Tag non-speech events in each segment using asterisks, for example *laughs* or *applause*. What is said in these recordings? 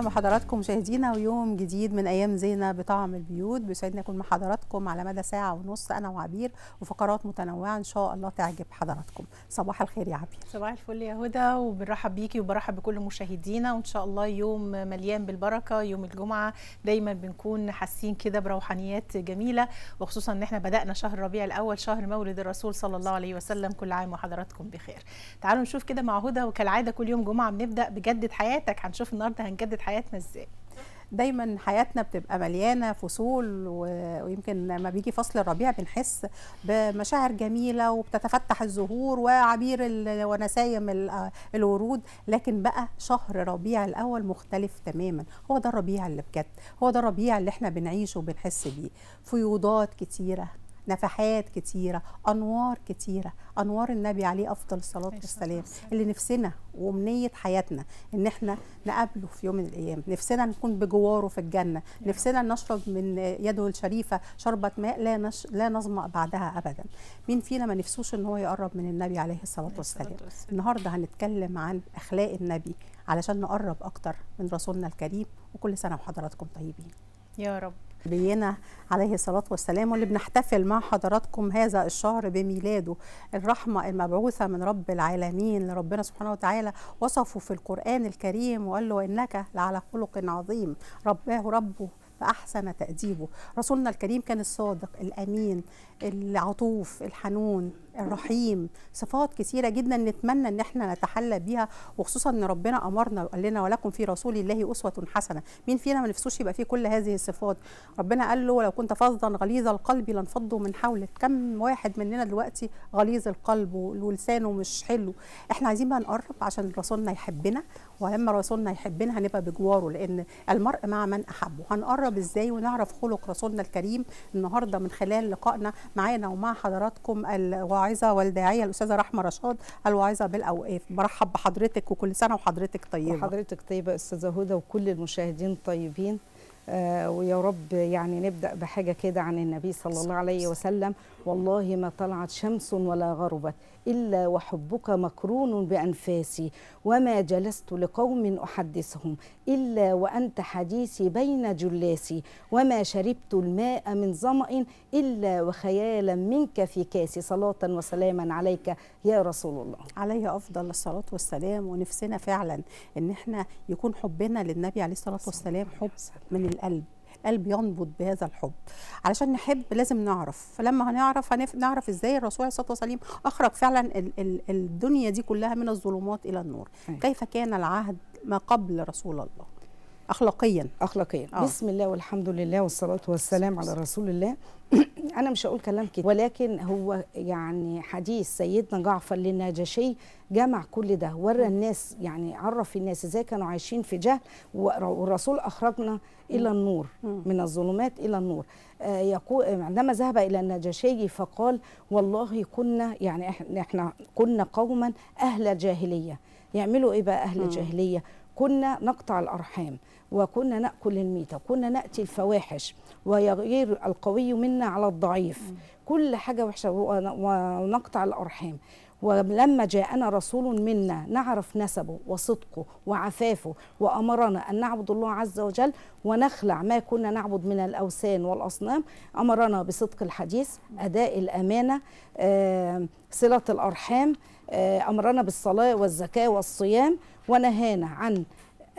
اهلا بحضراتكم مشاهدينا ويوم جديد من ايام زينه بطعم البيوت بيسعدني اكون مع حضراتكم على مدى ساعه ونص انا وعبير وفقرات متنوعه ان شاء الله تعجب حضراتكم صباح الخير يا عبير صباح الفل يا هدى وبنرحب بيكي وبرحب بكل مشاهدينا وان شاء الله يوم مليان بالبركه يوم الجمعه دايما بنكون حاسين كده بروحانيات جميله وخصوصا ان احنا بدانا شهر ربيع الاول شهر مولد الرسول صلى الله عليه وسلم كل عام وحضراتكم بخير تعالوا نشوف كده مع هدى وكالعاده كل يوم جمعه بنبدا بجدد حياتك هنشوف النهارده هنجدد حياتك حياتنا ازاي دايما حياتنا بتبقى مليانه فصول ويمكن لما بيجي فصل الربيع بنحس بمشاعر جميله وبتتفتح الزهور وعبير ونسايم الورود لكن بقى شهر ربيع الاول مختلف تماما هو ده الربيع اللي بجد هو ده الربيع اللي احنا بنعيشه وبنحس بيه فيوضات كتيره نفحات كتيرة أنوار كتيرة أنوار النبي عليه أفضل الصلاة والسلام اللي نفسنا وأمنية حياتنا إن إحنا نقابله في يوم من الأيام نفسنا نكون بجواره في الجنة نفسنا نشرب من يده الشريفة شربة ماء لا, نش... لا نظمأ بعدها أبدا مين فينا ما نفسوش إن هو يقرب من النبي عليه الصلاة والسلام النهاردة هنتكلم عن أخلاق النبي علشان نقرب أكتر من رسولنا الكريم وكل سنة وحضراتكم طيبين يا رب نبينا عليه الصلاة والسلام واللي بنحتفل مع حضراتكم هذا الشهر بميلاده الرحمة المبعوثة من رب العالمين لربنا سبحانه وتعالى وصفه في القرآن الكريم وقال له إنك لعلى خلق عظيم رباه ربه فأحسن تأديبه رسولنا الكريم كان الصادق الأمين العطوف الحنون الرحيم صفات كثيرة جدا نتمنى ان احنا نتحلى بيها وخصوصا ان ربنا امرنا وقال لنا ولكم في رسول الله اسوة حسنة مين فينا ما نفسوش يبقى فيه كل هذه الصفات ربنا قال له ولو كنت فظا غليظ القلب لانفضوا من حولك كم واحد مننا دلوقتي غليظ القلب ولسانه مش حلو احنا عايزين بقى نقرب عشان رسولنا يحبنا ولما رسولنا يحبنا هنبقى بجواره لان المرء مع من احبه هنقرب نتقرب ازاي ونعرف خلق رسولنا الكريم النهارده من خلال لقائنا معانا ومع حضراتكم الواعظه والداعيه الاستاذه رحمه رشاد الواعظه بالاوقاف برحب بحضرتك وكل سنه وحضرتك طيبه وحضرتك طيبه استاذه هدى وكل المشاهدين طيبين آه، ويا رب يعني نبدا بحاجه كده عن النبي صلى الله عليه وسلم والله ما طلعت شمس ولا غربت الا وحبك مقرون بانفاسي وما جلست لقوم احدثهم الا وانت حديثي بين جلاسي وما شربت الماء من ظما الا وخيالا منك في كاسي صلاه وسلاما عليك يا رسول الله عليه افضل الصلاه والسلام ونفسنا فعلا ان احنا يكون حبنا للنبي عليه الصلاه والسلام حب من القلب القلب ينبض بهذا الحب علشان نحب لازم نعرف لما هنعرف هنعرف ازاي الرسول عليه الصلاه والسلام اخرج فعلا ال ال الدنيا دي كلها من الظلمات الى النور أيوة. كيف كان العهد ما قبل رسول الله اخلاقيا اخلاقيا آه. بسم الله والحمد لله والصلاه والسلام على رسول الله *clears throat* انا مش هقول كلام كده ولكن هو يعني حديث سيدنا جعفر للنجاشي جمع كل ده ورى الناس يعني عرف الناس ازاي كانوا عايشين في جهل والرسول اخرجنا الى النور من الظلمات الى النور آه، يقول عندما ذهب الى النجاشي فقال والله كنا يعني احنا كنا قوما اهل جاهليه يعملوا ايه بقى اهل جاهليه كنا نقطع الأرحام وكنا نأكل الميتة وكنا نأتي الفواحش ويغير القوي منا على الضعيف كل حاجة وحشة ونقطع الأرحام ولما جاءنا رسول منا نعرف نسبه وصدقه وعفافه وأمرنا أن نعبد الله عز وجل ونخلع ما كنا نعبد من الأوثان والأصنام أمرنا بصدق الحديث أداء الأمانة آه، صلة الأرحام آه، امرنا بالصلاه والزكاه والصيام ونهانا عن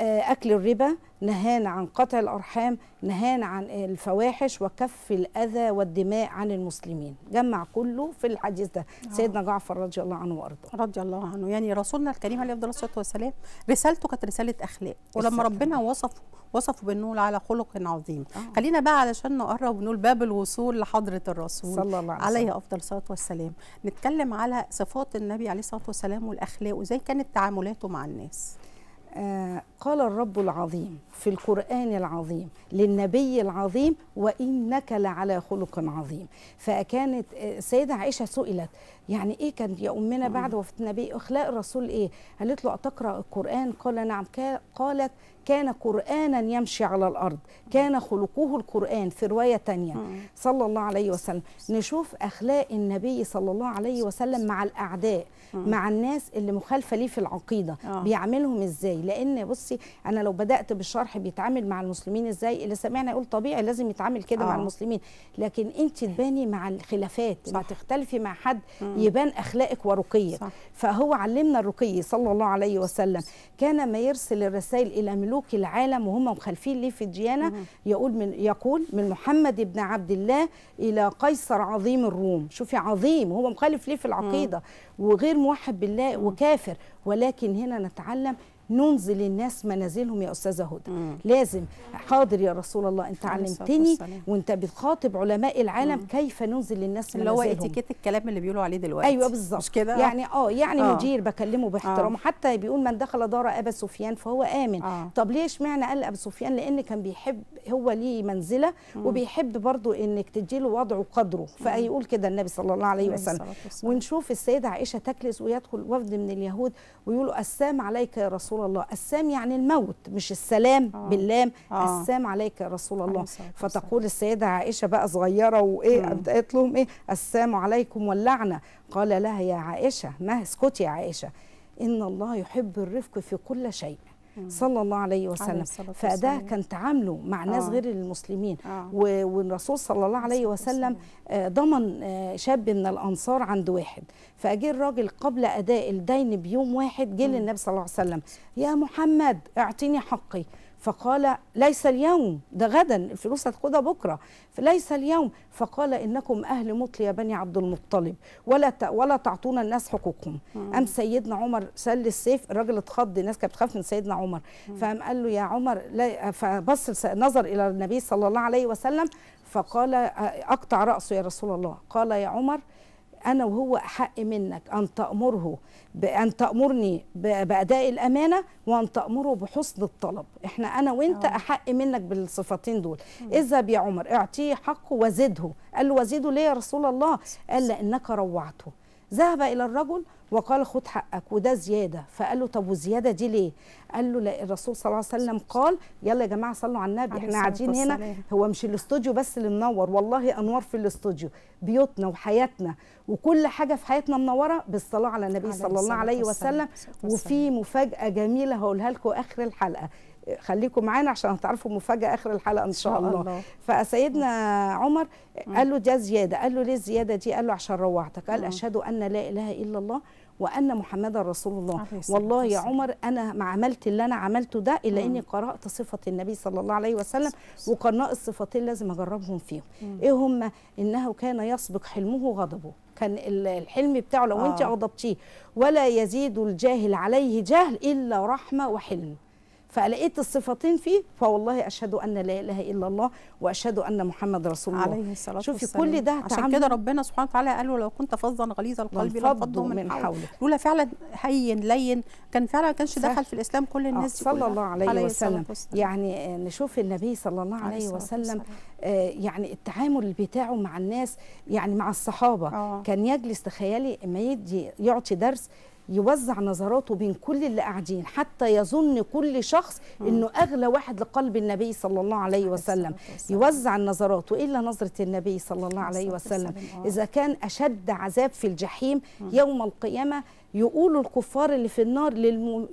آه، أكل الربا نهانا عن قطع الأرحام نهانا عن الفواحش وكف الأذى والدماء عن المسلمين جمع كله في الحديث ده آه. سيدنا جعفر رضي الله عنه وأرضاه رضي الله عنه يعني رسولنا الكريم عليه أفضل الصلاة والسلام رسالته كانت رسالة أخلاق ولما ربنا وصفه وصفه بالنول على خلق عظيم آه. خلينا بقى علشان نقرب ونقول باب الوصول لحضرة الرسول صلى الله عليه, عليه أفضل الصلاة والسلام نتكلم على صفات النبي عليه الصلاة والسلام والأخلاق وإزاي كانت تعاملاته مع الناس آه، قال الرب العظيم في القرآن العظيم للنبي العظيم وإنك لعلى خلق عظيم فكانت آه، السيدة عائشة سئلت يعني إيه كان يا أمنا بعد وفاة النبي أخلاق الرسول إيه قالت له أتقرأ القرآن قال نعم قالت كان قرآنا يمشي على الأرض كان خلقه القرآن في رواية تانية صلى الله عليه وسلم نشوف أخلاق النبي صلى الله عليه وسلم مع الأعداء آه. مع الناس اللي مخالفه ليه في العقيده أوه. بيعاملهم ازاي لان بصي انا لو بدات بالشرح بيتعامل مع المسلمين ازاي اللي سمعنا يقول طبيعي لازم يتعامل كده مع آه. المسلمين لكن انت تباني مع الخلافات صح. ما تختلفي مع حد مم. آه. يبان اخلاقك ورقيك فهو علمنا الرقي صلى الله عليه وسلم كان ما يرسل الرسائل الى ملوك العالم وهم مخالفين ليه في الديانه يقول من يقول من محمد بن عبد الله الى قيصر عظيم الروم شوفي عظيم هو مخالف ليه في العقيده مم. وغير موحد بالله وكافر ولكن هنا نتعلم ننزل الناس منازلهم يا استاذه هدى مم. لازم حاضر يا رسول الله انت علمتني وانت بتخاطب علماء العالم مم. كيف ننزل الناس منازلهم اللي هو اتيكيت الكلام اللي بيقولوا عليه دلوقتي ايوه بالظبط مش كده يعني اه يعني آه. مدير بكلمه باحترام آه. حتى بيقول من دخل دار ابا سفيان فهو امن آه. طب ليه اشمعنى قال ابو سفيان لان كان بيحب هو ليه منزله مم. وبيحب برضو انك تدي له وضعه وقدره فيقول كده النبي صلى الله عليه وسلم ونشوف السيده عائشه تكلس ويدخل وفد من اليهود ويقولوا السلام عليك يا رسول رسول الله السام يعني الموت مش السلام آه. باللام آه. السام عليك يا رسول الله فتقول السيدة عائشة بقى صغيرة وإيه قالت لهم إيه السام عليكم واللعنة قال لها يا عائشة ما اسكتي يا عائشة إن الله يحب الرفق في كل شيء صلى الله عليه وسلم فده كان تعامله مع آه. ناس غير المسلمين آه. والرسول صلى الله عليه وسلم آه، ضمن آه، شاب من الانصار عند واحد فاجي الراجل قبل اداء الدين بيوم واحد جه للنبي صلى الله عليه وسلم يا محمد اعطيني حقي فقال ليس اليوم ده غدا الفلوس هتاخدها بكره فليس اليوم فقال انكم اهل مطل يا بني عبد المطلب ولا ولا تعطون الناس حقوقهم قام سيدنا عمر سل السيف الراجل اتخض الناس كانت بتخاف من سيدنا عمر فقام قال له يا عمر لا فبص نظر الى النبي صلى الله عليه وسلم فقال اقطع راسه يا رسول الله قال يا عمر انا وهو احق منك ان تامره بان تامرني باداء الامانه وان تامره بحسن الطلب احنا انا وانت أوه. احق منك بالصفتين دول اذهب يا عمر اعطيه حقه وزده قال له وزده ليه يا رسول الله قال لانك روعته ذهب إلى الرجل وقال خد حقك وده زيادة فقال له طب والزيادة دي ليه قال له لا الرسول صلى الله عليه وسلم قال يلا يا جماعة صلوا على النبي احنا قاعدين هنا هو مش الاستوديو بس اللي منور والله أنوار في الاستوديو بيوتنا وحياتنا وكل حاجة في حياتنا منورة بالصلاة على النبي صلى الله عليه وسلم وفي مفاجأة جميلة هقولها لكم آخر الحلقة خليكم معانا عشان هتعرفوا مفاجاه اخر الحلقه ان شاء الله, الله. فسيدنا عمر قال له ده زياده قال له ليه الزياده دي قال له عشان روعتك قال اشهد ان لا اله الا الله وان محمدا رسول الله والله يا عمر انا ما عملت اللي انا عملته ده الا اني قرات صفه النبي صلى الله عليه وسلم وقرنا الصفتين لازم اجربهم فيهم ايه هم انه كان يسبق حلمه غضبه كان الحلم بتاعه لو انت آه. غضبتيه ولا يزيد الجاهل عليه جهل الا رحمه وحلم فلقيت الصفتين فيه فوالله اشهد ان لا اله الا الله واشهد ان محمد رسول الله عليه الصلاه والسلام شوفي كل ده عشان كده ربنا سبحانه وتعالى قال له لو كنت فظا غليظ القلب لانفضوا من, من حولك لولا فعلا هين لين كان فعلا ما كانش دخل في الاسلام كل آه، الناس صلى الله عليه, عليه وسلم يعني آه، نشوف النبي صلى الله عليه, عليه وسلم آه، يعني التعامل بتاعه مع الناس يعني مع الصحابه أوه. كان يجلس تخيلي اما يدي يعطي درس يوزع نظراته بين كل اللي قاعدين حتى يظن كل شخص انه اغلى واحد لقلب النبي صلى الله عليه وسلم يوزع النظرات والا نظره النبي صلى الله عليه وسلم آه. اذا كان اشد عذاب في الجحيم يوم القيامه يقولوا الكفار اللي في النار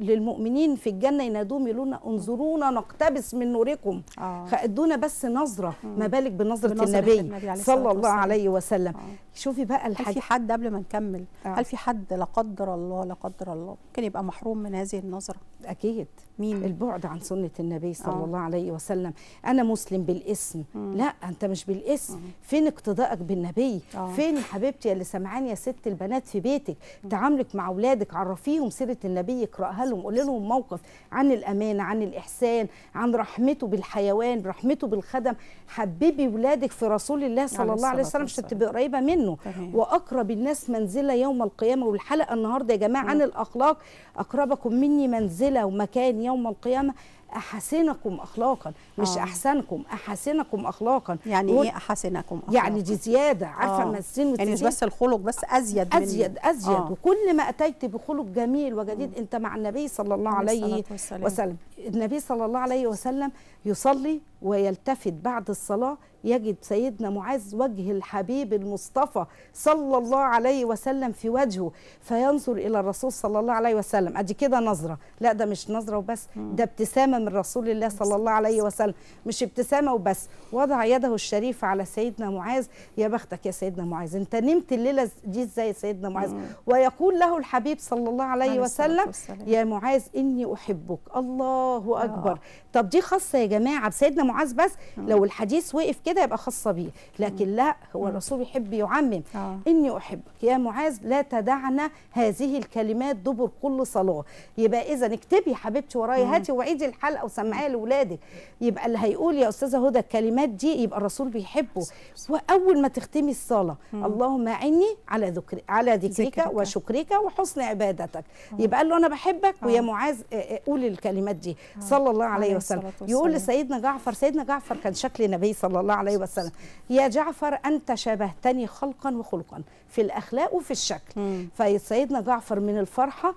للمؤمنين في الجنه ينادوهم يقولون انظرونا نقتبس من نوركم آه. فادونا بس نظره ما بالك بنظره النبي, النبي صلى الله عليه وسلم آه. شوفي بقى الحاجة. هل في حد قبل ما نكمل آه. هل في حد لا قدر الله لا قدر الله ممكن يبقى محروم من هذه النظره اكيد مين البعد عن سنه النبي صلى آه. الله عليه وسلم انا مسلم بالاسم مم. لا انت مش بالاسم مم. فين اقتدائك بالنبي آه. فين يا حبيبتي اللي سمعان يا ست البنات في بيتك مم. تعاملك مع اولادك عرفيهم سيره النبي اقراها لهم قول لهم موقف عن الامانه عن الاحسان عن رحمته بالحيوان رحمته بالخدم حببي اولادك في رسول الله صلى الله عليه وسلم عشان تبقى قريبه منه منه واقرب الناس منزله يوم القيامه والحلقه النهارده يا جماعه عن الاخلاق اقربكم مني منزله ومكان يوم القيامه احسنكم اخلاقا مش آه. احسنكم احسنكم اخلاقا يعني و... ايه احسنكم أخلاقا؟ يعني دي زياده عارفه آه. ما السن يعني مش بس الخلق بس ازيد ازيد من... ازيد آه. وكل ما اتيت بخلق جميل وجديد آه. انت مع النبي صلى الله عليه وسلم النبي صلى الله عليه وسلم يصلي ويلتفت بعد الصلاة يجد سيدنا معاذ وجه الحبيب المصطفى صلى الله عليه وسلم في وجهه فينظر إلى الرسول صلى الله عليه وسلم أدي كده نظرة لا ده مش نظرة وبس ده ابتسامة من رسول الله صلى الله عليه وسلم مش ابتسامة وبس وضع يده الشريفة على سيدنا معاذ يا بختك يا سيدنا معاذ أنت نمت الليلة دي إزاي سيدنا معاذ ويقول له الحبيب صلى الله عليه وسلم يا معاذ إني أحبك الله أكبر طب دي خاصة يا جماعة بسيدنا معاذ بس آه. لو الحديث وقف كده يبقى خاصه بيه لكن لا هو آه. الرسول يحب يعمم آه. اني احبك يا معاذ لا تدعنا هذه الكلمات دبر كل صلاه يبقى اذا اكتبي حبيبتي ورايا هاتي وعيدي الحلقه وسمعيها لاولادك يبقى اللي هيقول يا استاذه هدى الكلمات دي يبقى الرسول بيحبه واول ما تختمي الصلاه اللهم اعني على ذكر على ذكرك وشكرك وحسن عبادتك يبقى قال له انا بحبك ويا معاذ قول الكلمات دي صلى الله عليه وسلم يقول لسيدنا جعفر سيدنا جعفر كان شكل النبي صلى الله عليه وسلم يا جعفر أنت شبهتني خلقا وخلقا في الأخلاق وفي الشكل فسيدنا جعفر من الفرحة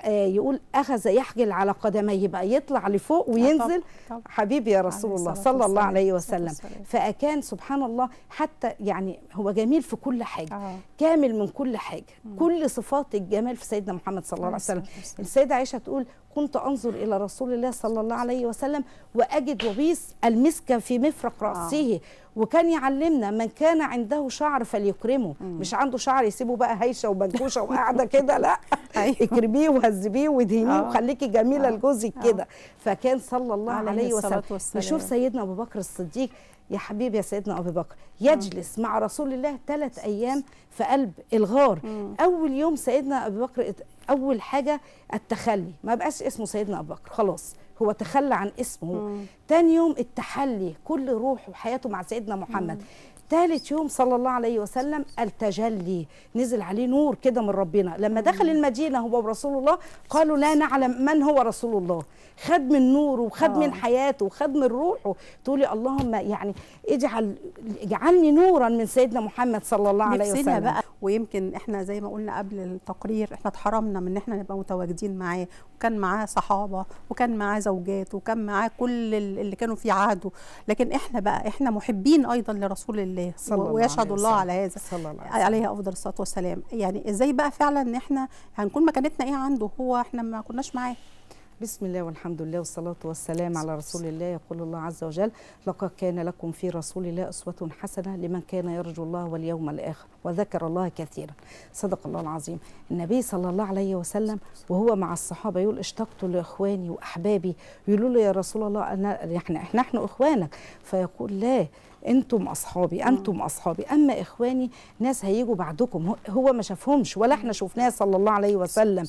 آه، يقول اخذ يحجل على قدميه بقى يطلع لفوق آه، وينزل طب طب حبيبي يا رسول الله صلى الله عليه وسلم فاكان سبحان الله حتى يعني هو جميل في كل حاجه آه. كامل من كل حاجه مم. كل صفات الجمال في سيدنا محمد صلى الله عليه وسلم السيده عائشه تقول كنت انظر الى رسول الله صلى الله عليه وسلم واجد وبيس المسك في مفرق آه. راسه آه. وكان يعلمنا من كان عنده شعر فليكرمه مم. مش عنده شعر يسيبه بقى هيشه وبنكوشه وقاعده *laughs* كده لا أيوه. اكرميه وهذبيه ودهنيه آه. وخليكي جميله آه. لجوزك كده فكان صلى الله عليه, عليه وسلم نشوف سيدنا ابو بكر الصديق يا حبيبي يا سيدنا ابو بكر يجلس مع رسول الله ثلاث ايام في قلب الغار مم. اول يوم سيدنا ابو بكر اول حاجه التخلي ما بقاش اسمه سيدنا ابو بكر خلاص هو تخلى عن اسمه مم. تاني يوم التحلي كل روحه وحياته مع سيدنا محمد مم. ثالث يوم صلى الله عليه وسلم التجلي نزل عليه نور كده من ربنا لما دخل المدينة هو ورسول الله قالوا لا نعلم من هو رسول الله خد من نوره وخد من آه. حياته وخد من روحه تقولي اللهم يعني اجعل اجعلني نورا من سيدنا محمد صلى الله عليه وسلم بقى ويمكن احنا زي ما قلنا قبل التقرير احنا اتحرمنا من ان احنا نبقى متواجدين معاه وكان معاه صحابه وكان معاه زوجات وكان معاه كل اللي كانوا في عهده لكن احنا بقى احنا محبين ايضا لرسول الله الله صلى ويشهد الله على هذا صلى الله عليه افضل الصلاه والسلام يعني ازاي بقى فعلا ان احنا هنكون مكانتنا ايه عنده هو احنا ما كناش معاه بسم الله والحمد لله والصلاة والسلام على رسول الله يقول الله عز وجل لقد كان لكم في رسول الله أسوة حسنة لمن كان يرجو الله واليوم الآخر وذكر الله كثيرا صدق الله العظيم النبي صلى الله عليه وسلم وهو مع الصحابة يقول اشتقت لإخواني وأحبابي يقولوا له يا رسول الله أنا إحنا إحنا, إحنا إخوانك فيقول لا انتم اصحابي نعم. انتم اصحابي اما اخواني ناس هيجوا بعدكم هو ما شافهمش ولا احنا شفناه صلى الله عليه وسلم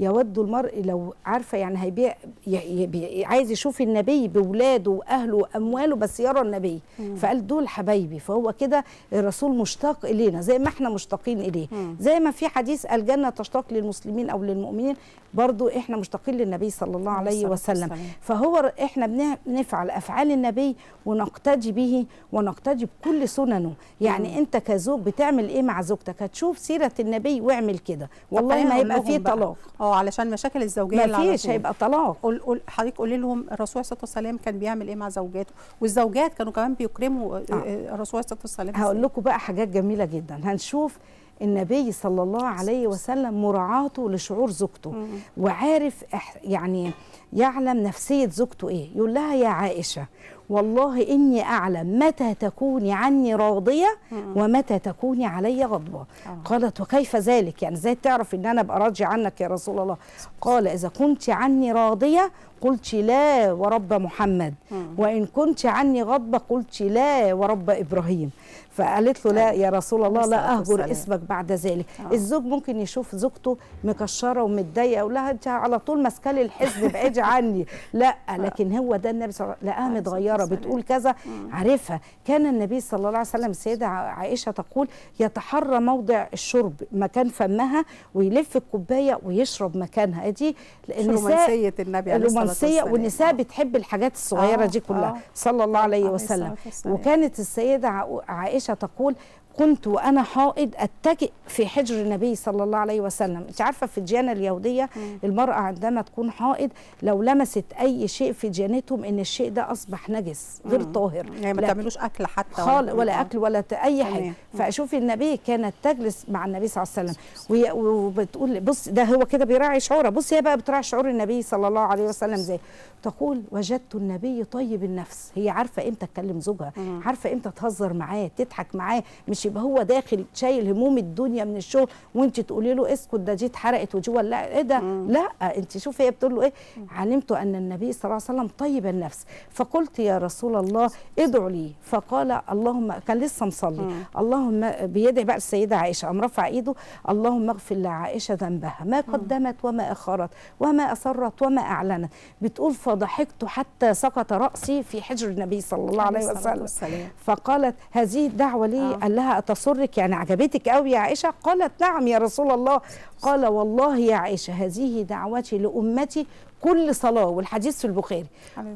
يود المرء لو عارفه يعني هيبيع عايز يشوف النبي باولاده واهله وامواله بس يرى النبي نعم. فقال دول حبايبي فهو كده الرسول مشتاق الينا زي ما احنا مشتاقين اليه نعم. زي ما في حديث الجنه تشتاق للمسلمين او للمؤمنين برضو احنا مشتاقين للنبي صلى الله عليه وسلم فهو احنا بنفعل افعال النبي ونقتدي به ون ونقتدي بكل سننه يعني مم. انت كزوج بتعمل ايه مع زوجتك هتشوف سيره النبي واعمل كده والله ما هيبقى فيه طلاق اه علشان مشاكل الزوجيه ما فيش هيبقى طلاق قول قول حضرتك قولي لهم الرسول عليه الصلاه والسلام كان بيعمل ايه مع زوجاته والزوجات كانوا كمان بيكرموا آه. آه. آه، الرسول عليه الصلاه والسلام هقول لكم بقى حاجات جميله جدا هنشوف النبي صلى الله عليه وسلم مراعاته لشعور زوجته مم. وعارف يعني يعلم نفسيه زوجته ايه يقول لها يا عائشه والله إني أعلم متى تكوني عني راضية ومتى تكوني علي غضبة آه. قالت وكيف ذلك يعني ازاي تعرف ان انا ابقى راضيه عنك يا رسول الله قال اذا كنت عني راضيه قلت لا ورب محمد وإن كنت عني غضبة قلت لا ورب إبراهيم فقالت له لا طيب. يا رسول الله لا أهجر اسمك بعد ذلك آه. الزوج ممكن يشوف زوجته مكشرة ومتضايقة يقول لها أنت على طول ماسكة لي الحزب بعيد عني *laughs* لا لكن هو ده النبي صلى الله عليه وسلم لا متغيرة بتقول كذا عارفها كان النبي صلى الله عليه وسلم السيدة عائشة تقول يتحرى موضع الشرب مكان فمها ويلف الكوباية ويشرب مكانها دي النساء رومانسية النبي عليه الصلاة والسيد والنساء بتحب الحاجات الصغيره آه دي كلها آه صلى الله عليه وسلم وكانت السيده عائشه تقول كنت وأنا حائض أتكئ في حجر النبي صلى الله عليه وسلم أنت عارفة في الديانة اليهودية المرأة عندما تكون حائض لو لمست أي شيء في ديانتهم إن الشيء ده أصبح نجس غير طاهر يعني ما تعملوش أكل حتى خال ولا أكل ولا أي حاجة فأشوف النبي كانت تجلس مع النبي صلى الله عليه وسلم وبتقول بص ده هو كده بيراعي شعوره بص هي بقى بتراعي شعور النبي صلى الله عليه وسلم زي تقول وجدت النبي طيب النفس هي عارفة إمتى تكلم زوجها عارفة إمتى تهزر معاه تضحك معاه مش يعرفش يبقى هو داخل شايل هموم الدنيا من الشغل وانت تقولي له اسكت ده دي اتحرقت وجوه لا ايه ده لا انت شوفي هي بتقول له ايه علمت ان النبي صلى الله عليه وسلم طيب النفس فقلت يا رسول الله ادعوا لي فقال اللهم كان لسه مصلي اللهم بيدعي بقى السيده عائشه قام رفع ايده اللهم اغفر لعائشه ذنبها ما قدمت وما اخرت وما اسرت وما اعلنت بتقول فضحكت حتى سقط راسي في حجر النبي صلى الله عليه وسلم فقالت هذه الدعوه لي آه. قال لها اتصرك يعني عجبتك قوي يا عائشة قالت نعم يا رسول الله قال والله يا عائشة هذه دعوتي لأمتي كل صلاة والحديث في البخاري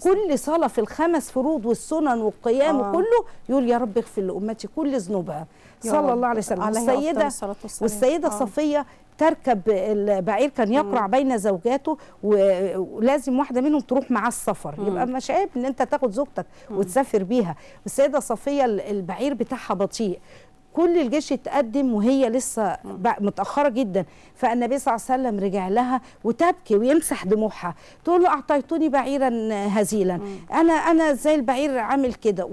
كل صلاة في الخمس فروض والسنن والقيام آه. وكله يقول يا رب اغفر لأمتي كل ذنوبها صلى الله عليه وسلم السيده والسيدة آه. صفية تركب البعير كان يقرع بين زوجاته ولازم واحده منهم تروح معاه السفر مم. يبقى مش عيب ان انت تاخد زوجتك وتسافر بيها السيده صفيه البعير بتاعها بطيء كل الجيش اتقدم وهي لسه متاخره جدا فالنبي صلى الله عليه وسلم رجع لها وتبكي ويمسح دموعها تقول له اعطيتوني بعيرا هزيلا انا انا زي البعير عامل كده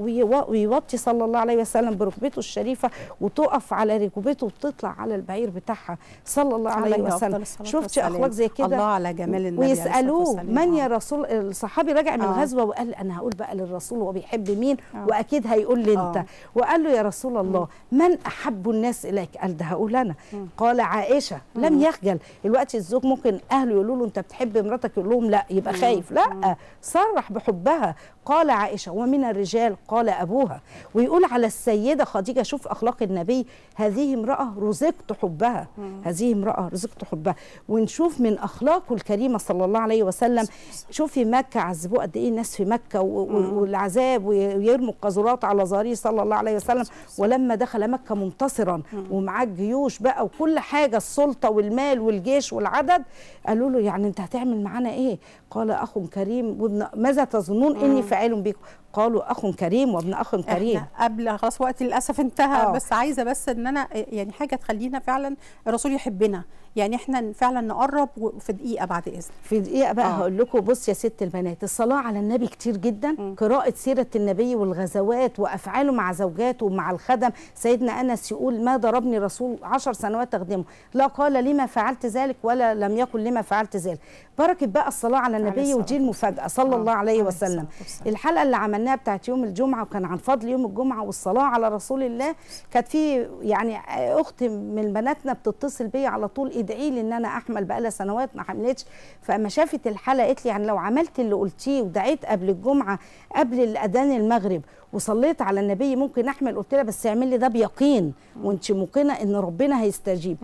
ويوطي صلى الله عليه وسلم بركبته الشريفه وتقف على ركبته وتطلع على البعير بتاعها صلى الله عليه وسلم شفتي اخلاق زي كده الله على جمال النبي ويسالوه من يا آه. رسول الصحابي راجع من آه. الغزوه وقال انا هقول بقى للرسول هو بيحب مين آه. واكيد هيقول لي انت وقال له يا رسول الله من من احب الناس اليك قال ده هقول انا قال عائشه لم يخجل الوقت الزوج ممكن اهله يقولوا له انت بتحب مراتك يقول لهم لا يبقى خايف لا صرح بحبها قال عائشة ومن الرجال قال أبوها ويقول على السيدة خديجة شوف أخلاق النبي هذه امرأة رزقت حبها هذه امرأة رزقت حبها ونشوف من أخلاقه الكريمة صلى الله عليه وسلم شوفي مكة عذبوه قد إيه الناس في مكة والعذاب ويرموا القاذورات على ظهره صلى الله عليه وسلم ولما دخل مكة منتصرا ومعاه جيوش بقى وكل حاجة السلطة والمال والجيش والعدد قالوا له يعني أنت هتعمل معانا إيه قال أخ كريم ماذا تظنون إني تفاعلهم بيكم قالوا اخ كريم وابن اخ كريم قبل خلاص وقت للاسف انتهى أوه. بس عايزه بس ان انا يعني حاجه تخلينا فعلا الرسول يحبنا يعني احنا فعلا نقرب في دقيقه بعد اذن في دقيقه بقى أوه. هقول لكم بص يا ست البنات الصلاه على النبي كتير جدا م. قراءه سيره النبي والغزوات وافعاله مع زوجاته ومع الخدم سيدنا انس يقول ما ضربني رسول عشر سنوات تخدمه لا قال لما فعلت ذلك ولا لم يقل لما فعلت ذلك بركه بقى الصلاه على النبي ودي المفاجاه صلى الله آه. عليه وسلم الحلقه اللي عملناها عملناها بتاعت يوم الجمعه وكان عن فضل يوم الجمعه والصلاه على رسول الله كانت في يعني اخت من بناتنا بتتصل بيا على طول ادعي لي ان انا احمل بقى سنوات ما حملتش فاما شافت الحاله قالت لي يعني لو عملت اللي قلتيه ودعيت قبل الجمعه قبل الاذان المغرب وصليت على النبي ممكن احمل قلت لها بس اعملي ده بيقين وانت موقنه ان ربنا هيستجيب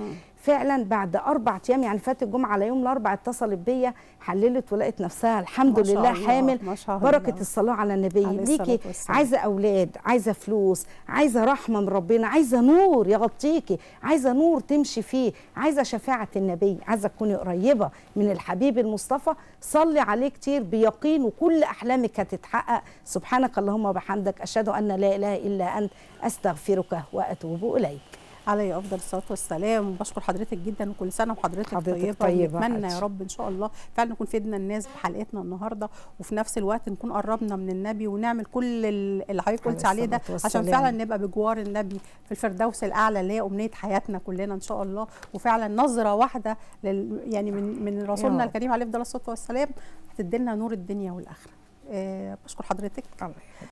فعلا بعد اربع ايام يعني فات الجمعه على يوم الاربع اتصلت بيا حللت ولقيت نفسها الحمد لله الله. حامل بركه الله. الصلاه على النبي ليكي عايزه اولاد عايزه فلوس عايزه رحمه من ربنا عايزه نور يغطيكي عايزه نور تمشي فيه عايزه شفاعه النبي عايزه تكوني قريبه من الحبيب المصطفى صلي عليه كتير بيقين وكل احلامك هتتحقق سبحانك اللهم وبحمدك اشهد ان لا اله الا انت استغفرك واتوب اليك علي افضل الصلاه والسلام وبشكر حضرتك جدا وكل سنه وحضرتك طيبه, طيبة اتمنى يا رب ان شاء الله فعلا نكون فدنا الناس بحلقتنا النهارده وفي نفس الوقت نكون قربنا من النبي ونعمل كل اللي حضرتك قلت عليه ده عشان فعلا نبقى بجوار النبي في الفردوس الاعلى اللي هي امنيه حياتنا كلنا ان شاء الله وفعلا نظره واحده لل يعني من من رسولنا الكريم عليه افضل الصلاه والسلام هتدي لنا نور الدنيا والاخره آه، بشكر حضرتك الله